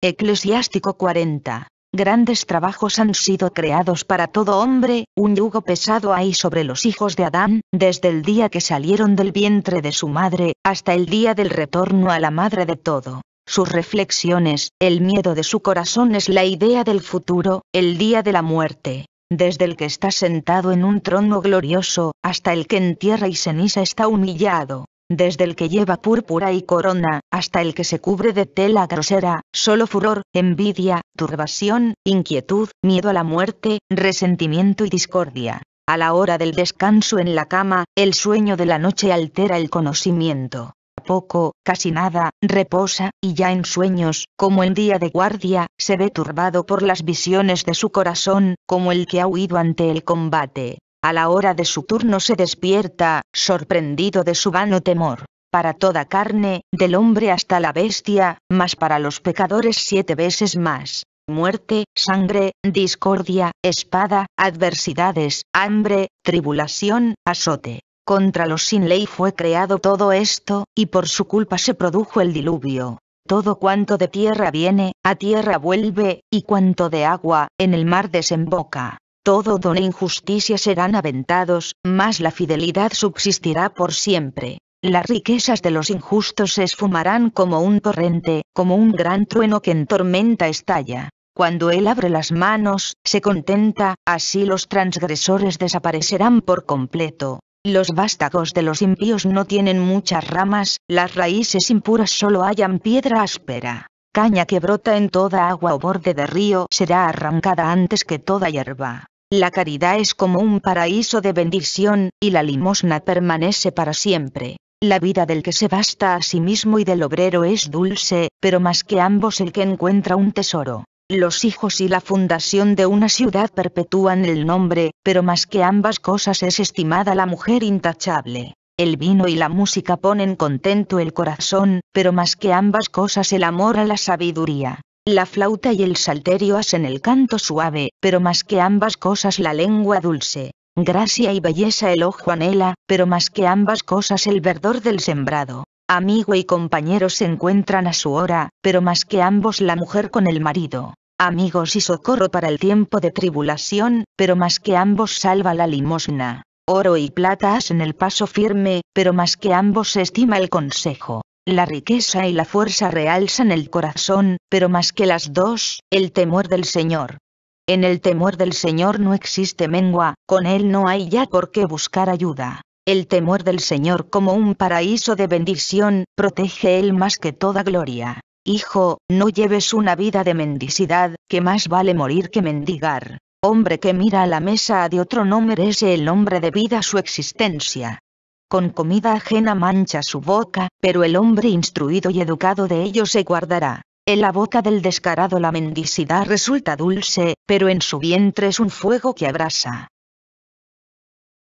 Eclesiástico 40. Grandes trabajos han sido creados para todo hombre, un yugo pesado hay sobre los hijos de Adán, desde el día que salieron del vientre de su madre, hasta el día del retorno a la madre de todo. Sus reflexiones, el miedo de su corazón es la idea del futuro, el día de la muerte. Desde el que está sentado en un trono glorioso, hasta el que en tierra y ceniza está humillado, desde el que lleva púrpura y corona, hasta el que se cubre de tela grosera, solo furor, envidia, turbación, inquietud, miedo a la muerte, resentimiento y discordia. A la hora del descanso en la cama, el sueño de la noche altera el conocimiento. Poco, casi nada, reposa, y ya en sueños, como en día de guardia, se ve turbado por las visiones de su corazón, como el que ha huido ante el combate. A la hora de su turno se despierta, sorprendido de su vano temor. Para toda carne, del hombre hasta la bestia, mas para los pecadores siete veces más. Muerte, sangre, discordia, espada, adversidades, hambre, tribulación, azote. Contra los sin ley fue creado todo esto, y por su culpa se produjo el diluvio. Todo cuanto de tierra viene, a tierra vuelve, y cuanto de agua, en el mar desemboca todo don e injusticia serán aventados, mas la fidelidad subsistirá por siempre. Las riquezas de los injustos se esfumarán como un torrente, como un gran trueno que en tormenta estalla. Cuando Él abre las manos, se contenta, así los transgresores desaparecerán por completo. Los vástagos de los impíos no tienen muchas ramas, las raíces impuras solo hallan piedra áspera. Caña que brota en toda agua o borde de río será arrancada antes que toda hierba. La caridad es como un paraíso de bendición, y la limosna permanece para siempre. La vida del que se basta a sí mismo y del obrero es dulce, pero más que ambos el que encuentra un tesoro. Los hijos y la fundación de una ciudad perpetúan el nombre, pero más que ambas cosas es estimada la mujer intachable. El vino y la música ponen contento el corazón, pero más que ambas cosas el amor a la sabiduría. La flauta y el salterio hacen el canto suave, pero más que ambas cosas la lengua dulce. Gracia y belleza el ojo anhela, pero más que ambas cosas el verdor del sembrado. Amigo y compañero se encuentran a su hora, pero más que ambos la mujer con el marido. Amigos y socorro para el tiempo de tribulación, pero más que ambos salva la limosna. Oro y plata hacen el paso firme, pero más que ambos se estima el consejo. La riqueza y la fuerza realzan el corazón, pero más que las dos, el temor del Señor. En el temor del Señor no existe mengua, con Él no hay ya por qué buscar ayuda. El temor del Señor como un paraíso de bendición, protege Él más que toda gloria. Hijo, no lleves una vida de mendicidad, que más vale morir que mendigar. Hombre que mira a la mesa de otro no merece el hombre de vida su existencia con comida ajena mancha su boca, pero el hombre instruido y educado de ello se guardará. En la boca del descarado la mendicidad resulta dulce, pero en su vientre es un fuego que abrasa.